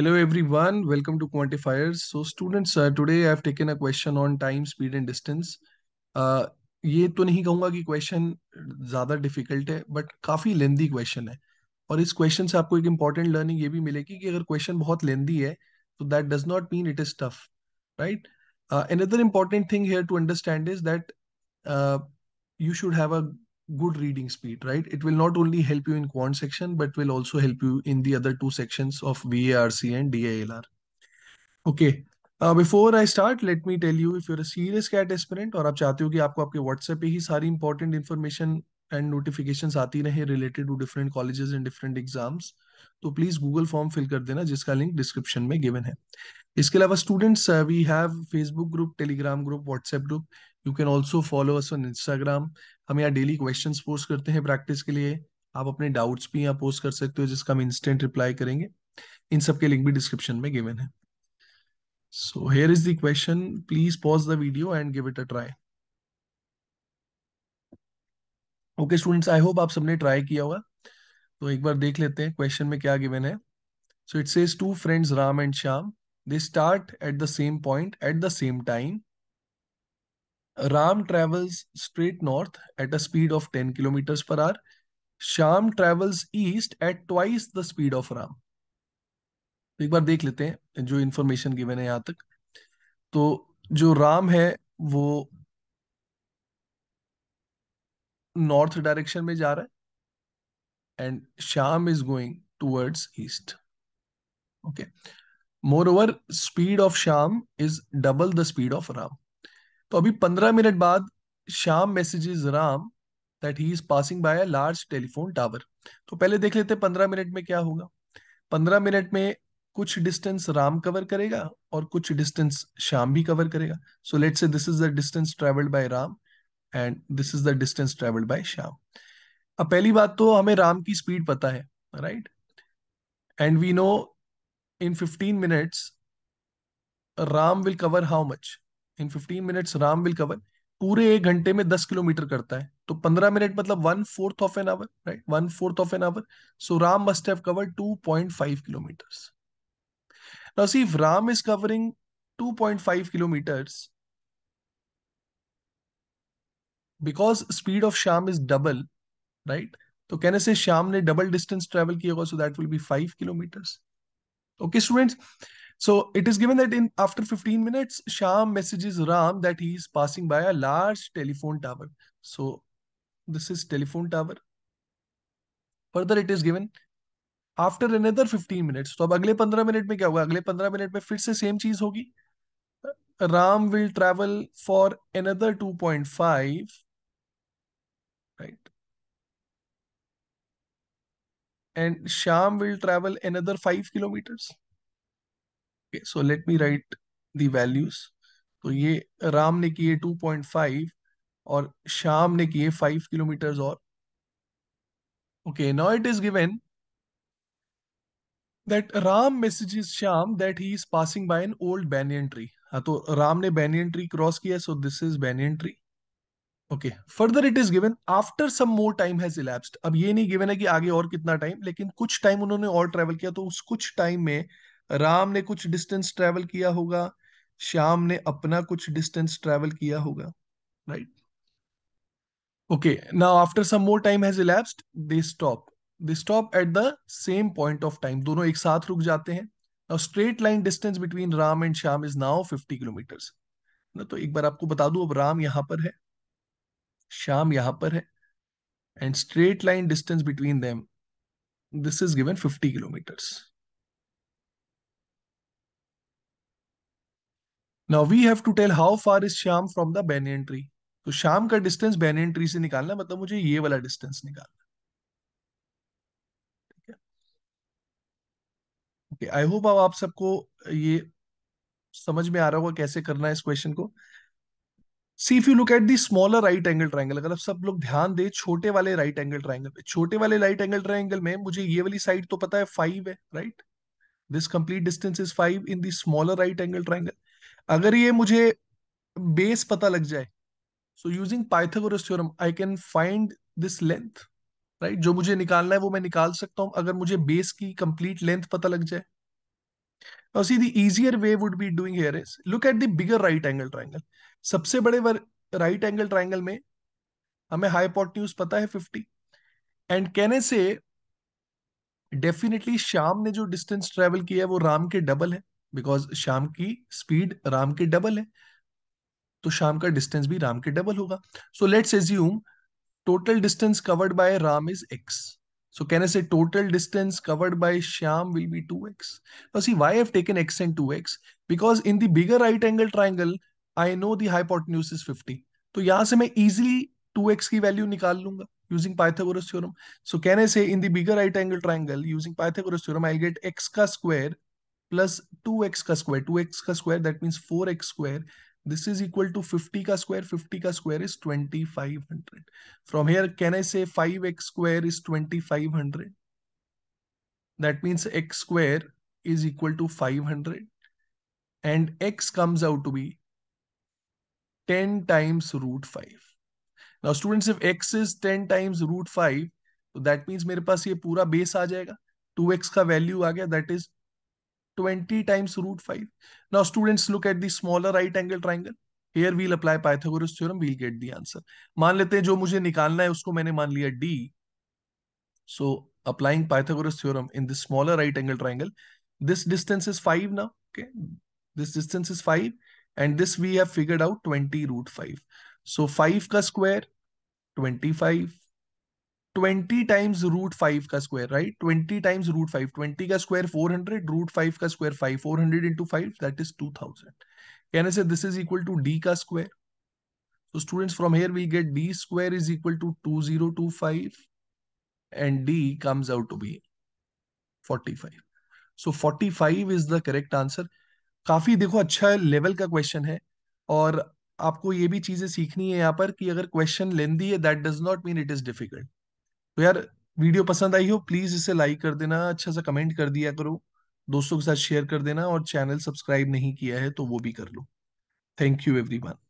Hello everyone, welcome to Quantifiers. So students, uh, today I have taken a question on time, speed and distance. Uh, ये तो नहीं कहूँगा कि question ज़्यादा difficult है but काफ़ी लेंदी क्वेश्चन है और इस क्वेश्चन से आपको एक इम्पॉर्टेंट लर्निंग ये भी मिलेगी कि अगर क्वेश्चन बहुत लेंदी है तो that does not mean it is tough right another important thing here to understand is that you should have a good reading speed, right? It will not only help you in quant section, but will also help you in the other two sections of VARC and DALR. Okay. Uh, before I start, let me tell you if you're a serious CAT aspirant or you चाहते हो कि आपको आपके WhatsApp पे ही important information and notifications आती रहे related to different colleges and different exams तो प्लीज गूगल फॉर्म फिल कर देना जिसका लिंक डिस्क्रिप्शन में गिवन है इसके अलावा students we have Facebook group Telegram group WhatsApp group you can also follow us on Instagram हम यहाँ डेली क्वेश्चन पोस्ट करते हैं प्रैक्टिस के लिए आप अपने डाउट्स भी यहाँ पोस्ट कर सकते हो जिसका हम इंस्टेंट रिप्लाई करेंगे इन सब के लिंक भी डिस्क्रिप्शन में गिवन है so here is the question please pause the video and give it a try okay students I hope आप सबने ट्राई किया होगा तो एक बार देख लेते हैं क्वेश्चन में क्या गिवन है so it says two friends Ram and Shyam they start at the same point at the same time Ram travels straight north at a speed of ten kilometre per hour Shyam travels east at twice the speed of Ram तो एक बार देख लेते हैं जो information given है यहाँ तक तो जो राम है वो नॉर्थ डायरेक्शन में जा रहा है and Sham is going towards east okay moreover speed of Sham is double the speed of Ram तो अभी पंद्रह मिनट बाद Sham messages Ram that he is passing by a large telephone tower तो पहले देख लेते हैं पंद्रह मिनट में क्या होगा पंद्रह मिनट में कुछ डिस्टेंस राम कवर करेगा और कुछ डिस्टेंस शाम भी कवर करेगा so let say this is the distance travelled by Ram and this is the distance travelled by Shyam अब पहली बात तो हमें राम की स्पीड पता है right and we know in fifteen minutes Ram will cover how much in fifteen minutes Ram will cover पूरे एक घंटे में दस किलोमीटर करता है तो पंद्रह मिनट मतलब one fourth of an hour right one fourth of an hour so Ram must have cover two point five kilometres now see if Ram is covering two point five kilometres because speed of Shyam is double right तो कहने से शाम ने double distance travel किया होगा so that will be five kilometre okay students so it is given that in after 15 minutes Sham messages Ram that he is passing by a large telephone tower so this is telephone tower further it is given after another 15 minutes तो अब अगले 15 minute में क्या होगा अगले 15 minute में फिर से सेम चीज होगी Ram will travel for another five and Sham will travel another 5 kilometers. Okay, so let me write the values. तो ये राम ने किए 2.5 और शाम ने किए 5 किलोमीटर्स और okay now it is given that Ram messages Sham that he is passing by an old banyan tree हाँ तो राम ने बैनियन ट्री क्रॉस किया so this is banyan tree okay further it is given after some more time has elapsed अब ये नहीं given है कि आगे और कितना टाइम लेकिन कुछ टाइम उन्होंने और ट्रेवल किया तो उस कुछ टाइम में राम ने कुछ डिस्टेंस ट्रेवल किया होगा श्याम ने अपना कुछ डिस्टेंस ट्रेवल किया होगा right okay now after some more time has elapsed they stop they stop at the same point of time दोनों एक साथ रुक जाते हैं now straight line distance between Ram and Shyam is now 50 kilometre ना तो एक बार आपको बता दूं अब राम यहां पर है श्याम यहां पर है and straight line distance between them this is given 50 kilometre now we have to tell how far is Shyam from the banyan tree तो शाम का डिस्टेंस बैनियन ट्री से निकालना मतलब मुझे ये वाला डिस्टेंस निकालना ठीक है आई होप अब आप सबको ये समझ में आ रहा होगा कैसे करना है इस क्वेश्चन को see if you look at the smaller right angle triangle अगर आप सब लोग ध्यान दे छोटे वाले राइट एंगल ट्राइंगल पे छोटे वाले राइट एंगल ट्राइंगल में मुझे ये वाली साइड तो पता है फाइव है right this complete distance is five in the smaller right angle triangle अगर ये मुझे बेस पता लग जाए so using Pythagoras theorem I can find this length right जो मुझे निकालना है वो मैं निकाल सकता हूं अगर मुझे बेस की कंप्लीट लेंथ पता लग जाए Now see, the easier way would be doing here is look at the bigger right angle triangle. सबसे बड़े right angle triangle में हमें hypotenuse पता है 50 एंड कहने से definitely शाम ने जो distance travel किया है वो राम के double है Because शाम की speed राम के double है तो शाम का डिस्टेंस भी राम के डबल होगा so let's assume total distance covered by Ram is X So can I say total distance covered by Shyam will be 2x? Now see why I have taken x and 2x? Because in the bigger right angle triangle, I know the hypotenuse is 50. So यहां से मैं easily 2x ki value nikal lunga using Pythagoras theorem. So can I say in the bigger right angle triangle using Pythagoras theorem, I'll get x ka square plus 2x ka square. 2x ka square that means 4x square this is equal to 50 ka square 50 ka square is 2500 from here can i say 5x square is 2500 that means x square is equal to 500 and x comes out to be 10 times root 5 now students if x is 10 times root 5 so that means मेरे पास ये पूरा base आ जाएगा 2x का value आ गया that is 20 times root 5. Now students look at the smaller right angle triangle. Here we'll apply Pythagoras theorem, we'll get the answer. मान लेते हैं जो मुझे निकालना है उसको मैंने मान D. So applying Pythagoras theorem in the smaller right angle triangle, this distance is 5 now. Okay, this distance is 5 and this we have figured out 20 root 5. So 5 ka square, 25. Twenty times root five का square right twenty times root five twenty का square four hundred root five का square five four hundred into five that is two thousand कहने से this is equal to D का square तो students from here we get D square is equal to two zero two five and D comes out to be forty five so forty five is the correct answer काफी देखो अच्छा level का question है और आपको ये भी चीजें सीखनी है यहाँ पर कि अगर क्वेश्चन लेंदी है that does not mean it is difficult तो यार वीडियो पसंद आई हो प्लीज इसे लाइक कर देना अच्छा सा कमेंट कर दिया करो दोस्तों के साथ शेयर कर देना और चैनल सब्सक्राइब नहीं किया है तो वो भी कर लो थैंक यू एवरीवन